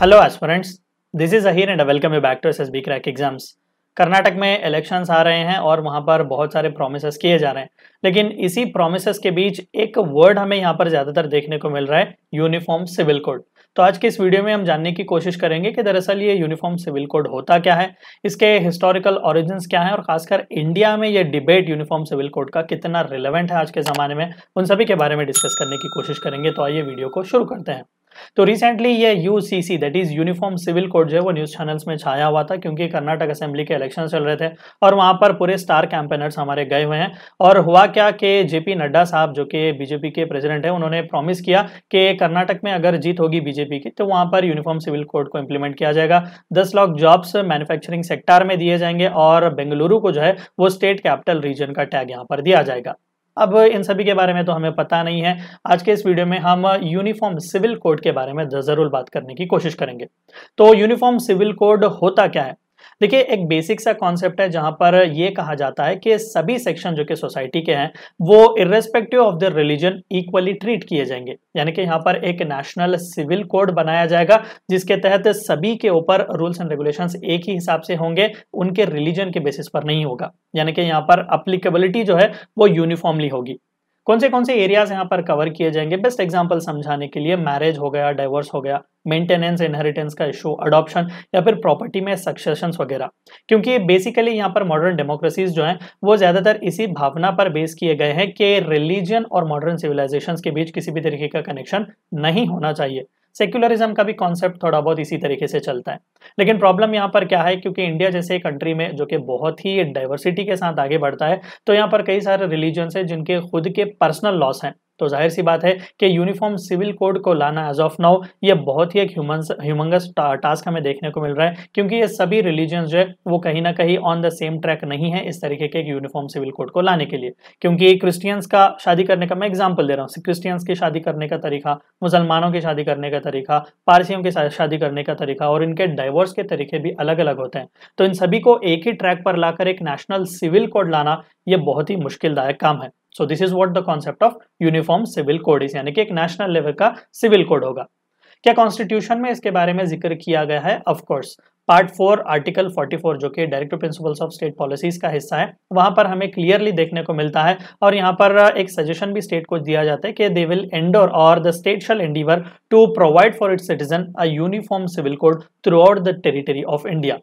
Hello aspirants this is Ahir and welcome you back to S S B crack exams Karnataka में elections आ रहे हैं और वहाँ पर बहुत सारे प्रोमिस किए जा रहे हैं लेकिन इसी प्रोमिस के बीच एक वर्ड हमें यहाँ पर ज़्यादातर देखने को मिल रहा है यूनिफॉर्म सिविल कोड तो आज के इस वीडियो में हम जानने की कोशिश करेंगे कि दरअसल ये यूनिफॉर्म सिविल कोड होता क्या है इसके हिस्टोरिकल ऑरिजिन क्या हैं और खासकर इंडिया में ये डिबेट यूनिफॉर्म सिविल कोड का कितना रिलेवेंट है आज के ज़माने में उन सभी के बारे में डिस्कस करने की कोशिश करेंगे तो आइए वीडियो को शुरू करते हैं तो रिसेंटली ये C that is uniform civil code जो है वो न्यूज चैनल्स में छाया हुआ था क्योंकि कर्नाटक असेंबली के इलेक्शन चल रहे थे और वहां पर पूरे स्टार कैंपेनर्स हमारे गए हुए हैं और हुआ क्या कि जेपी नड्डा साहब जो कि बीजेपी के प्रेसिडेंट है उन्होंने प्रॉमिस किया कि कर्नाटक में अगर जीत होगी बीजेपी की तो वहां पर यूनिफॉर्म सिविल कोड को इंप्लीमेंट किया जाएगा दस लाख जॉब्स मैन्युफैक्चरिंग सेक्टर में दिए जाएंगे और बेंगलुरु को जो है वो स्टेट कैपिटल रीजन का टैग यहाँ पर दिया जाएगा अब इन सभी के बारे में तो हमें पता नहीं है आज के इस वीडियो में हम यूनिफॉर्म सिविल कोड के बारे में ज़रूर बात करने की कोशिश करेंगे तो यूनिफॉर्म सिविल कोड होता क्या है देखिए एक बेसिक सा कॉन्सेप्ट है जहां पर यह कहा जाता है कि सभी सेक्शन जो कि सोसाइटी के हैं वो irrespective of the religion equally treat किए जाएंगे यानी कि यहाँ पर एक नेशनल सिविल कोड बनाया जाएगा जिसके तहत सभी के ऊपर रूल्स एंड रेगुलेशंस एक ही हिसाब से होंगे उनके रिलीजन के बेसिस पर नहीं होगा यानी कि यहाँ पर अप्लीकेबिलिटी जो है वो यूनिफॉर्मली होगी कौन से कौन से एरियाज यहाँ पर कवर किए जाएंगे बेस्ट एग्जाम्पल समझाने के लिए मैरिज हो गया डाइवोर्स हो गया मेंटेनेंस इनहेरिटेंस का इशू अडॉप्शन या फिर प्रॉपर्टी में सक्सेशन वगैरह क्योंकि बेसिकली यहाँ पर मॉडर्न डेमोक्रेसीज जो हैं वो ज़्यादातर इसी भावना पर बेस किए गए हैं कि रिलीजन और मॉडर्न सिविलाइजेशन के बीच किसी भी तरीके का कनेक्शन नहीं होना चाहिए सेक्युलरिज्म का भी कॉन्सेप्ट थोड़ा बहुत इसी तरीके से चलता है लेकिन प्रॉब्लम यहाँ पर क्या है क्योंकि इंडिया जैसे कंट्री में जो कि बहुत ही डाइवर्सिटी के साथ आगे बढ़ता है तो यहाँ पर कई सारे रिलीजन्स हैं जिनके खुद के पर्सनल लॉस हैं तो जाहिर सी बात है कि यूनिफॉर्म सिविल कोड को लाना एज ऑफ नाउ ये बहुत ही एक ह्यूमंगस टास्क हमें देखने को मिल रहा है क्योंकि ये सभी रिलीजन जो है वो कहीं ना कहीं ऑन द सेम ट्रैक नहीं है इस तरीके के यूनिफॉर्म सिविल कोड को लाने के लिए क्योंकि क्रिस्टियंस का शादी करने का मैं एग्जाम्पल दे रहा हूँ क्रिस्टियंस की शादी करने का तरीका मुसलमानों की शादी करने का तरीका पारसियों के साथ शादी करने का तरीका और इनके डाइवोर्स के तरीके भी अलग अलग होते हैं तो इन सभी को एक ही ट्रैक पर लाकर एक नेशनल सिविल कोड लाना ये बहुत ही मुश्किलदायक काम है so this is what the concept of uniform civil code इस यानी कि एक नेशनल लेवल का सिविल कोड होगा क्या कॉन्स्टिट्यूशन में इसके बारे में जिक्र किया गया है ऑफकोर्स पार्ट फोर आर्टिकल 44 जो कि directive principles of state policies का हिस्सा है वहां पर हमें क्लियरली देखने को मिलता है और यहाँ पर एक सजेशन भी स्टेट को दिया जाता है कि दे विल एंडोर और the state shall endeavour to provide for its citizen a uniform civil code throughout the territory of India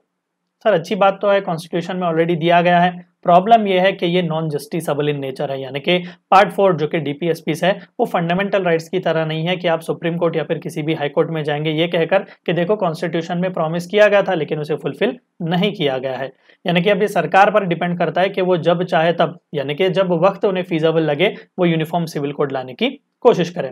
sir अच्छी बात तो है कॉन्स्टिट्यूशन में ऑलरेडी दिया गया है प्रॉब्लम यह है कि ये नॉन जस्टिसबल इन नेचर है यानी कि पार्ट फोर जो कि डीपीएसपीस है वो फंडामेंटल राइट्स की तरह नहीं है कि आप सुप्रीम कोर्ट या फिर किसी भी हाई कोर्ट में जाएंगे ये कहकर कि देखो कॉन्स्टिट्यूशन में प्रॉमिस किया गया था लेकिन उसे फुलफिल नहीं किया गया है यानी कि अब ये सरकार पर डिपेंड करता है कि वो जब चाहे तब यानी कि जब वक्त उन्हें फीजेबल लगे वो यूनिफॉर्म सिविल कोड लाने की कोशिश करें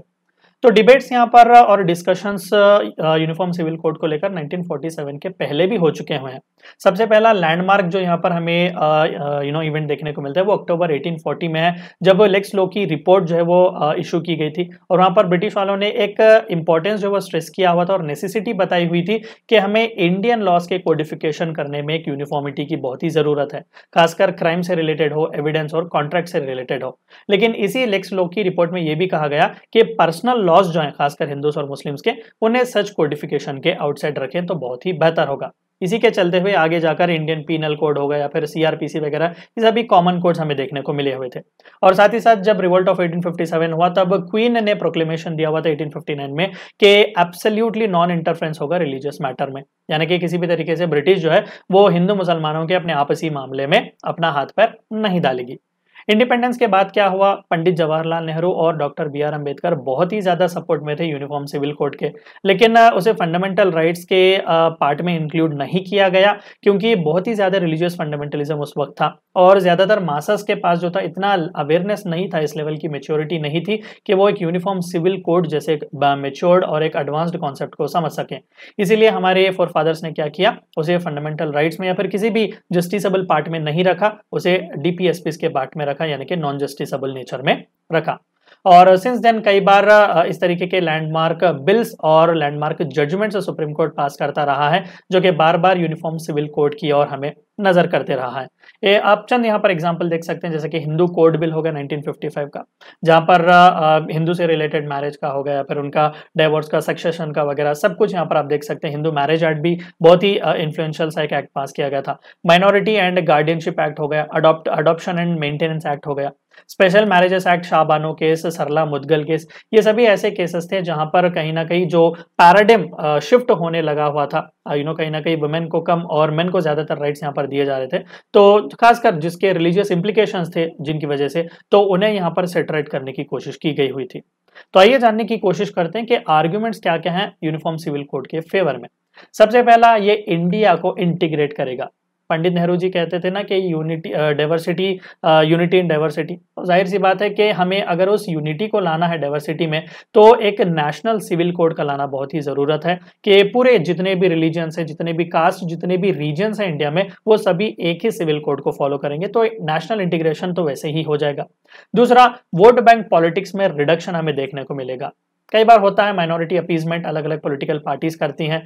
तो डिबेट्स यहाँ पर और डिस्कशंस यूनिफॉर्म सिविल कोड को लेकर 1947 के पहले भी हो चुके हुए हैं सबसे पहला लैंडमार्क जो यहाँ पर हमें यू नो इवेंट देखने को मिलता है वो अक्टूबर 1840 में है जब लेक्स लो की रिपोर्ट जो है वो इशू uh, की गई थी और वहाँ पर ब्रिटिश वालों ने एक इंपॉर्टेंस uh, जो वो स्ट्रेस किया हुआ था और नेसेसिटी बताई हुई थी कि हमें इंडियन लॉस के कोडिफिकेशन करने में एक यूनिफॉर्मिटी की बहुत ही ज़रूरत है खासकर क्राइम से रिलेटेड हो एविडेंस और कॉन्ट्रैक्ट से रिलेटेड हो लेकिन इसी लेक्स लो की रिपोर्ट में यह भी कहा गया कि पर्सनल लॉज जो हैं खासकर हिंदूस और मुस्लिम्स के उन्हें सच कोडिफिकेशन के आउटसाइड रखें तो बहुत ही बेहतर होगा इसी के चलते हुए आगे जाकर इंडियन पीनल कोड होगा या फिर सीआरपीसी वगैरह ये सभी कॉमन कोड हमें देखने को मिले हुए थे और साथ ही साथ जब रिवोल्ट ऑफ 1857 हुआ तब क्वीन ने प्रोक्लेमेशन दिया हुआ था 1859 में कि एब्सोल्युटली नॉन इंटरफ्रेंस होगा रिलीजियस मैटर में यानी कि किसी भी तरीके से ब्रिटिश जो है वो हिंदू मुसलमानों के अपने आपसी मामले में अपना हाथ पैर नहीं डालेगी इंडिपेंडेंस के बाद क्या हुआ पंडित जवाहरलाल नेहरू और डॉक्टर बी आर अम्बेडकर बहुत ही ज़्यादा सपोर्ट में थे यूनिफॉर्म सिविल कोड के लेकिन उसे फंडामेंटल राइट्स के पार्ट में इंक्लूड नहीं किया गया क्योंकि बहुत ही ज़्यादा रिलीजियस फंडामेंटलिज्म उस वक्त था और ज़्यादातर मासस के पास जो था इतना अवेयरनेस नहीं था इस लेवल की मेच्योरिटी नहीं थी कि वो एक यूनिफॉर्म सिविल कोड जैसे एक मेच्योर्ड और एक एडवांस्ड कॉन्सेप्ट को समझ सके इसीलिए हमारे फोर फादर्स ने क्या किया उसे फंडामेंटल राइट्स में या फिर किसी भी जस्टिसबल पार्ट में नहीं रखा उसे डीपीएसपी के पार्ट में रखा यानी कि नॉन जस्टिसबल नेचर में रखा और सिंस देन कई बार इस तरीके के लैंडमार्क बिल्स और landmark judgments Supreme Court pass करता रहा है जो कि बार बार यूनिफॉर्म सिविल कोड की ओर हमें नजर करते रहा है आप चंद यहाँ पर एग्जाम्पल देख सकते हैं जैसे कि हिंदू कोड बिल हो गया फाइव का जहाँ पर हिंदू से रिलेटेड मैरिज का हो गया फिर उनका डाइवोर्स का सक्सेशन का वगैरह सब कुछ यहाँ पर आप देख सकते हैं हिंदू मैरिज एक्ट भी बहुत ही इन्फ्लुएंशियल सा एक एक्ट पास किया गया था माइनॉरिटी एंड गार्डियनशिप एक्ट हो गया adopt adoption and maintenance act हो गया special marriages act Shah Bano case Sarla Mudgal case ये सभी ऐसे केसेस थे जहां पर कहीं ना कहीं जो पैराडिम शिफ्ट होने लगा हुआ था यू uh, नो कहीं ना कहीं वुमेन को कम और मेन को ज्यादातर राइट्स यहां पर दिए जा रहे थे तो खासकर जिसके रिलीजियस इंप्लीकेशन थे जिनकी वजह से तो उन्हें यहाँ पर सेटरेट करने की कोशिश की गई हुई थी तो आइए जानने की कोशिश करते हैं कि आर्ग्यूमेंट्स क्या क्या हैं यूनिफॉर्म सिविल कोड के फेवर में सबसे पहला ये इंडिया को इंटीग्रेट करेगा पंडित नेहरू जी कहते थे ना कि unity diversity unity in diversity जाहिर सी बात है कि हमें अगर उस यूनिटी को लाना है डाइवर्सिटी में तो एक नेशनल सिविल कोड का लाना बहुत ही ज़रूरत है कि पूरे जितने भी रिलीजन्स हैं जितने भी कास्ट जितने भी रीजन्स हैं इंडिया में वो सभी एक ही सिविल कोड को फॉलो करेंगे तो नेशनल इंटीग्रेशन तो वैसे ही हो जाएगा दूसरा वोट बैंक पॉलिटिक्स में रिडक्शन हमें देखने को मिलेगा कई बार होता है माइनॉरिटी अपीजमेंट अलग अलग पोलिटिकल पार्टीज करती हैं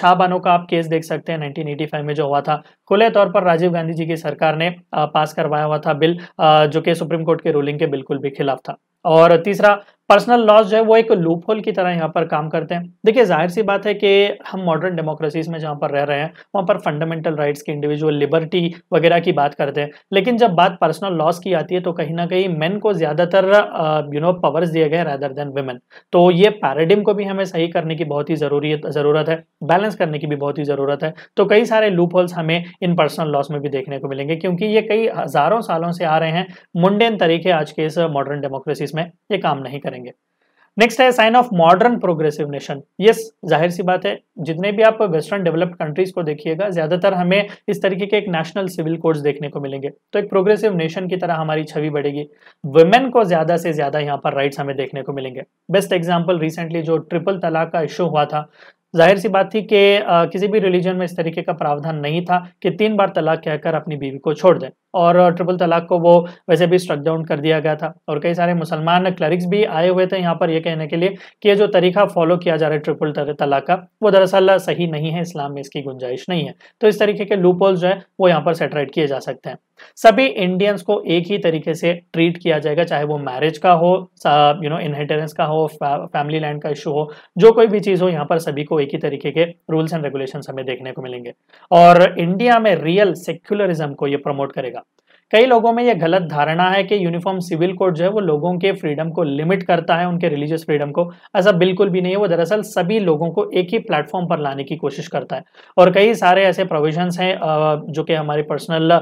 शाहबानो का आप केस देख सकते हैं 1985 में जो हुआ था खुले तौर पर राजीव गांधी जी की सरकार ने पास करवाया हुआ था बिल जो कि सुप्रीम कोर्ट के रूलिंग के बिल्कुल भी खिलाफ था और तीसरा पर्सनल लॉज जो है वो एक लूप होल की तरह यहाँ पर काम करते हैं देखिए जाहिर सी बात है कि हम मॉडर्न डेमोक्रेसीज में जहाँ पर रह रहे हैं वहाँ पर फंडामेंटल राइट्स की इंडिविजुअल लिबर्टी वगैरह की बात करते हैं लेकिन जब बात पर्सनल लॉस की आती है तो कहीं ना कहीं मेन को ज़्यादातर यू नो पावर्स दिए गए रैदर देन वेमेन तो ये पैराडिम को भी हमें सही करने की बहुत ही ज़रूरी ज़रूरत है बैलेंस करने की भी बहुत ही ज़रूरत है तो कई सारे लूप होल्स हमें इन पर्सनल लॉस में भी देखने को मिलेंगे क्योंकि ये कई हज़ारों सालों से आ रहे हैं मुंडेन तरीके आज के इस मॉडर्न डेमोक्रेसीज में ये काम नहीं करें करेंगे नेक्स्ट है sign of modern progressive nation yes जाहिर सी बात है जितने भी आप वेस्टर्न डेवलप्ड कंट्रीज को देखिएगा ज्यादातर हमें इस तरीके के एक नेशनल सिविल कोड्स देखने को मिलेंगे तो एक प्रोग्रेसिव नेशन की तरह हमारी छवि बढ़ेगी वुमेन को ज्यादा से ज्यादा यहाँ पर राइट्स हमें देखने को मिलेंगे बेस्ट एग्जाम्पल रिसेंटली जो ट्रिपल तलाक का इश्यू हुआ था जाहिर सी बात थी कि किसी भी रिलीजन में इस तरीके का प्रावधान नहीं था कि तीन बार तलाक कहकर अपनी बीवी को छोड़ दें और ट्रिपल तलाक को वो वैसे भी स्ट्रक डाउन कर दिया गया था और कई सारे मुसलमान क्लरिक्स भी आए हुए थे यहाँ पर ये कहने के लिए कि ये जो तरीका फॉलो किया जा रहा है ट्रिपल तलाक का वो दरअसल सही नहीं है इस्लाम में इसकी गुंजाइश नहीं है तो इस तरीके के लूपोल्स जो है वो यहाँ पर सेटराइट किए जा सकते हैं सभी इंडियंस को एक ही तरीके से ट्रीट किया जाएगा चाहे वो मैरिज का हो यू नो इनहेरिटेंस का हो फैमिली लैंड का इशू हो जो कोई भी चीज़ हो यहाँ पर सभी को एक ही तरीके के रूल्स एंड रेगुलेशन हमें देखने को मिलेंगे और इंडिया में रियल सेक्युलरिज्म को ये प्रमोट करेगा कई लोगों में यह गलत धारणा है कि यूनिफॉर्म सिविल कोड जो है वो लोगों के फ्रीडम को लिमिट करता है उनके रिलीजियस फ्रीडम को ऐसा बिल्कुल भी नहीं है वो दरअसल सभी लोगों को एक ही प्लेटफॉर्म पर लाने की कोशिश करता है और कई सारे ऐसे प्रोविजंस हैं जो कि हमारे पर्सनल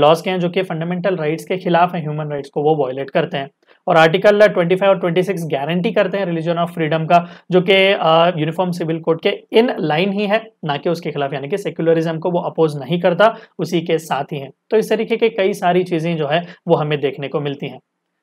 लॉज के हैं जो कि फंडामेंटल राइट्स के खिलाफ हैं ह्यूमन राइट्स को वो वॉयलेट करते हैं और आर्टिकल 25 uh, और 26 गारंटी करते हैं रिलीजन ऑफ फ्रीडम का जो कि यूनिफॉर्म सिविल कोड के इन लाइन ही है ना कि उसके खिलाफ यानी कि सेक्युलरिज्म को वो अपोज नहीं करता उसी के साथ ही है तो इस तरीके के कई सारी चीजें जो है वो हमें देखने को मिलती हैं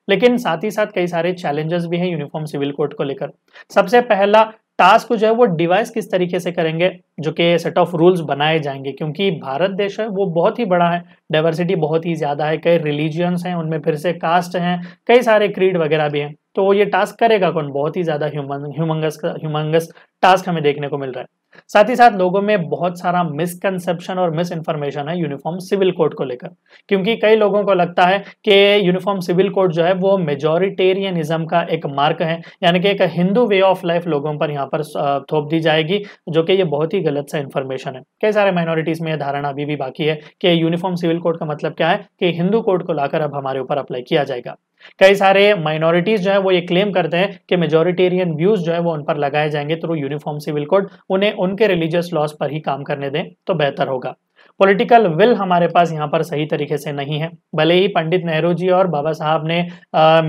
लेकिन साथ ही साथ कई सारे चैलेंजेस भी हैं यूनिफॉर्म सिविल कोड को लेकर सबसे पहला टास्क जो है वो डिवाइस किस तरीके से करेंगे जो कि सेट ऑफ रूल्स बनाए जाएंगे क्योंकि भारत देश है वो बहुत ही बड़ा है डाइवर्सिटी बहुत ही ज़्यादा है कई रिलीजियंस हैं उनमें फिर से कास्ट हैं कई सारे क्रीड वगैरह भी हैं तो ये टास्क करेगा कौन बहुत ही ज़्यादा ह्यूमन ह्यूमंगस ह्यूमंगस टास्क हमें देखने को मिल रहा है साथ ही साथ लोगों में बहुत सारा मिसकंसेप्शन और मिस इन्फॉर्मेशन है यूनिफॉर्म सिविल कोड को लेकर क्योंकि कई लोगों को लगता है कि यूनिफॉर्म सिविल कोड जो है वो मेजोरिटेरियनिज्म का एक मार्क है यानी कि एक हिंदू वे ऑफ लाइफ लोगों पर यहाँ पर थोप दी जाएगी जो कि ये बहुत ही गलत सा इन्फॉर्मेशन है कई सारे माइनॉरिटीज़ में यह धारणा अभी भी बाकी है कि यूनिफॉर्म सिविल कोड का मतलब क्या है कि हिंदू कोड को लाकर अब हमारे ऊपर अप्लाई किया जाएगा कई सारे माइनॉरिटीज जो है वो ये क्लेम करते हैं कि मेजोरिटेरियन व्यूज जो है वो उन पर लगाए जाएंगे थ्रू यूनिफॉर्म सिविल कोड उन्हें उनके रिलीजियस लॉस पर ही काम करने दें तो बेहतर होगा पॉलिटिकल विल हमारे पास यहाँ पर सही तरीके से नहीं है भले ही पंडित नेहरू जी और बाबा साहब ने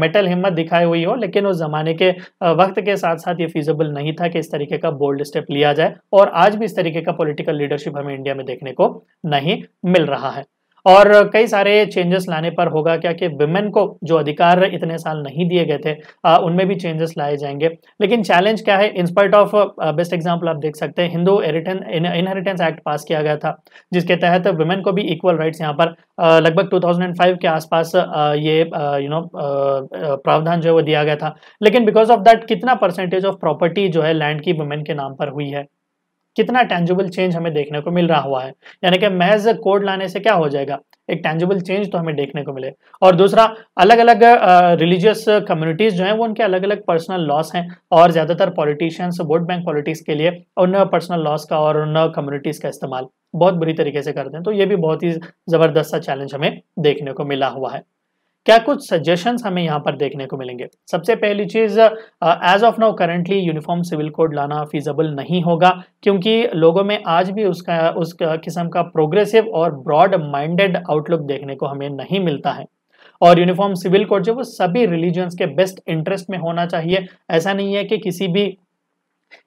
मेटल हिम्मत दिखाई हुई हो लेकिन उस जमाने के आ, वक्त के साथ साथ ये फिजिबल नहीं था कि इस तरीके का बोल्ड स्टेप लिया जाए और आज भी इस तरीके का पॉलिटिकल लीडरशिप हमें इंडिया में देखने को नहीं मिल रहा है और कई सारे चेंजेस लाने पर होगा क्या कि विमेन को जो अधिकार इतने साल नहीं दिए गए थे उनमें भी चेंजेस लाए जाएंगे लेकिन चैलेंज क्या है इंस्पाइट ऑफ बेस्ट एग्जाम्पल आप देख सकते हैं हिंदू इनहेरिटेंस एक्ट पास किया गया था जिसके तहत वुमेन को भी इक्वल राइट्स यहाँ पर लगभग 2005 के आसपास ये यू नो प्रावधान जो है वो दिया गया था लेकिन बिकॉज ऑफ दैट कितना परसेंटेज ऑफ प्रॉपर्टी जो है लैंड की वुमेन के नाम पर हुई है कितना टेंजिबल चेंज हमें देखने को मिल रहा हुआ है यानी कि मैज कोड लाने से क्या हो जाएगा एक टेंजिबल चेंज तो हमें देखने को मिले और दूसरा अलग अलग रिलीजियस कम्युनिटीज़ जो हैं वो उनके अलग अलग पर्सनल लॉस हैं और ज़्यादातर पॉलिटिशियंस वोट बैंक पॉलिटिक्स के लिए उन पर्सनल लॉस का और उन कम्युनिटीज़ का इस्तेमाल बहुत बुरी तरीके से करते हैं तो ये भी बहुत ही ज़बरदस्त सा चैलेंज हमें देखने को मिला हुआ है क्या कुछ सजेशन हमें यहाँ पर देखने को मिलेंगे सबसे पहली चीज as of now currently uniform civil code लाना फिजबल नहीं होगा क्योंकि लोगों में आज भी उसका उस किस्म का प्रोग्रेसिव और ब्रॉड माइंडेड आउटलुक देखने को हमें नहीं मिलता है और यूनिफॉर्म सिविल कोड जो वो सभी रिलीजन्स के बेस्ट इंटरेस्ट में होना चाहिए ऐसा नहीं है कि किसी भी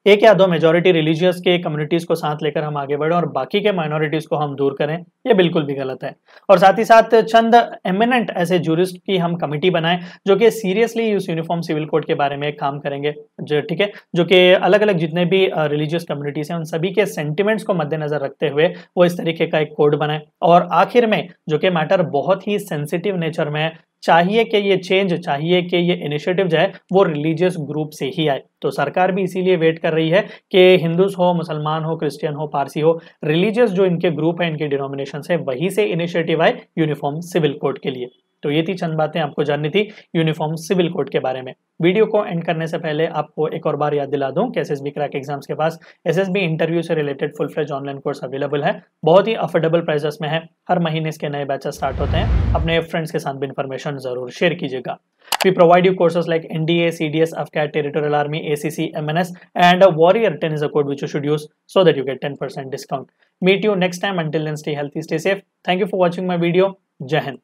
एक या दो मेजोरिटी रिलीजियस के कम्युनिटीज़ को साथ लेकर हम आगे बढ़ें और बाकी के माइनॉरिटीज़ को हम दूर करें ये बिल्कुल भी गलत है और साथ ही साथ चंद एमिनेंट ऐसे जूरिस्ट की हम कमिटी बनाएं जो कि सीरियसली इस यूनिफॉर्म सिविल कोड के बारे में काम करेंगे जो ठीक है जो कि अलग अलग जितने भी रिलीजियस कम्युनिटीज़ हैं उन सभी के सेंटिमेंट्स को मद्देनज़र रखते हुए वो इस तरीके का एक कोड बनाए और आखिर में जो कि मैटर बहुत ही सेंसिटिव नेचर में चाहिए कि ये चेंज चाहिए कि ये इनिशिएटिव जो है वो रिलीजियस ग्रुप से ही आए तो सरकार भी इसीलिए वेट कर रही है कि हिंदूज हो मुसलमान हो क्रिश्चियन हो पारसी हो रिलीजियस जो इनके ग्रुप है इनके डिनोमिनेशन है वही से इनिशिएटिव आए यूनिफॉर्म सिविल कोड के लिए तो ये थी चंद बातें आपको जाननी थी यूनिफॉर्म सिविल कोड के बारे में वीडियो को एंड करने से पहले आपको एक और बार याद दिला दूं कि एसएसबी क्रैक एग्जाम्स के पास एसएसबी इंटरव्यू से related full fledged online course available है बहुत ही अफोर्डेबल प्राइजेस में है हर महीने इसके नए बैचेस स्टार्ट होते हैं अपने फ्रेंड्स के साथ भी इन्फॉर्मेशन जरूर शेयर कीजिएगा We provide you courses like NDA, CDS, AFCAT, Territorial Army, ACC, MNS and a Warrior 10 is a code which you should use so that you get 10% discount. Meet you next time. Until then, stay healthy, stay safe. Thank you for watching my video. Jai Hind.